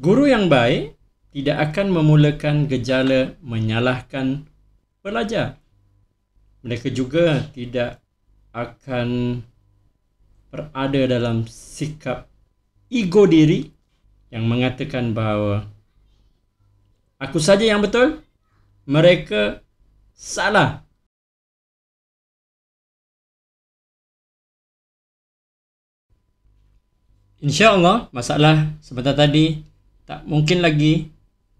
Guru yang baik tidak akan memulakan gejala menyalahkan pelajar. Mereka juga tidak akan berada dalam sikap ego diri yang mengatakan bahawa aku saja yang betul, mereka salah. Insya-Allah, masalah sebentar tadi tak mungkin lagi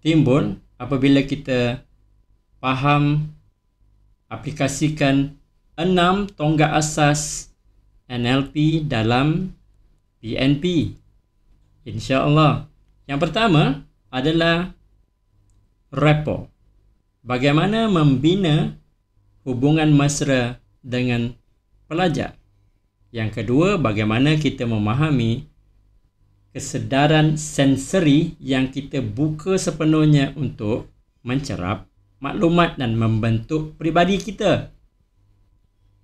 timbul hmm. apabila kita faham aplikasikan enam tonggak asas NLP dalam BNP. InsyaAllah. Yang pertama adalah repo. Bagaimana membina hubungan mesra dengan pelajar. Yang kedua, bagaimana kita memahami kesedaran sensori yang kita buka sepenuhnya untuk mencerap maklumat dan membentuk pribadi kita.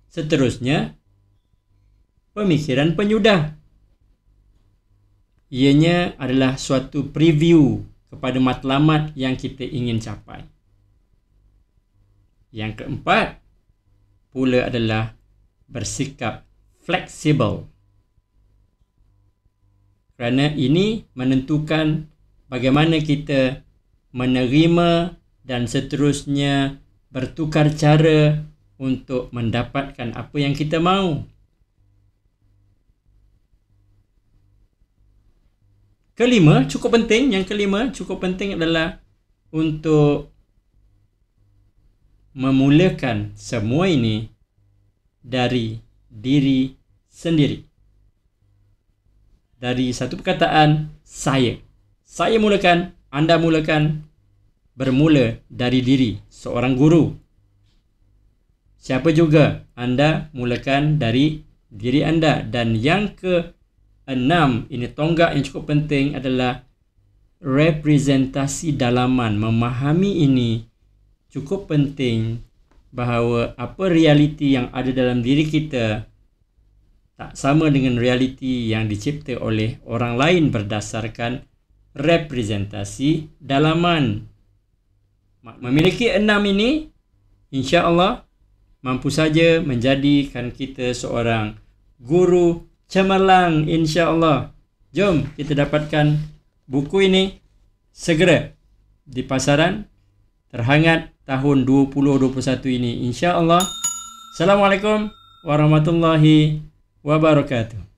Seterusnya, pemikiran penyudah. Ianya adalah suatu preview kepada matlamat yang kita ingin capai. Yang keempat, pula adalah bersikap fleksibel. Fleksibel kerana ini menentukan bagaimana kita menerima dan seterusnya bertukar cara untuk mendapatkan apa yang kita mahu. Kelima, cukup penting, yang kelima cukup penting adalah untuk memulakan semua ini dari diri sendiri dari satu perkataan saya. Saya mulakan, anda mulakan bermula dari diri seorang guru. Siapa juga anda mulakan dari diri anda dan yang ke enam ini tonggak yang cukup penting adalah representasi dalaman memahami ini cukup penting bahawa apa realiti yang ada dalam diri kita tak sama dengan realiti yang dicipta oleh orang lain berdasarkan representasi dalaman. Memiliki enam ini, insya Allah mampu saja menjadikan kita seorang guru cemerlang insya Allah. Jom kita dapatkan buku ini segera di pasaran terhangat tahun 2021 ini insya Allah. Assalamualaikum warahmatullahi wabarakatuh.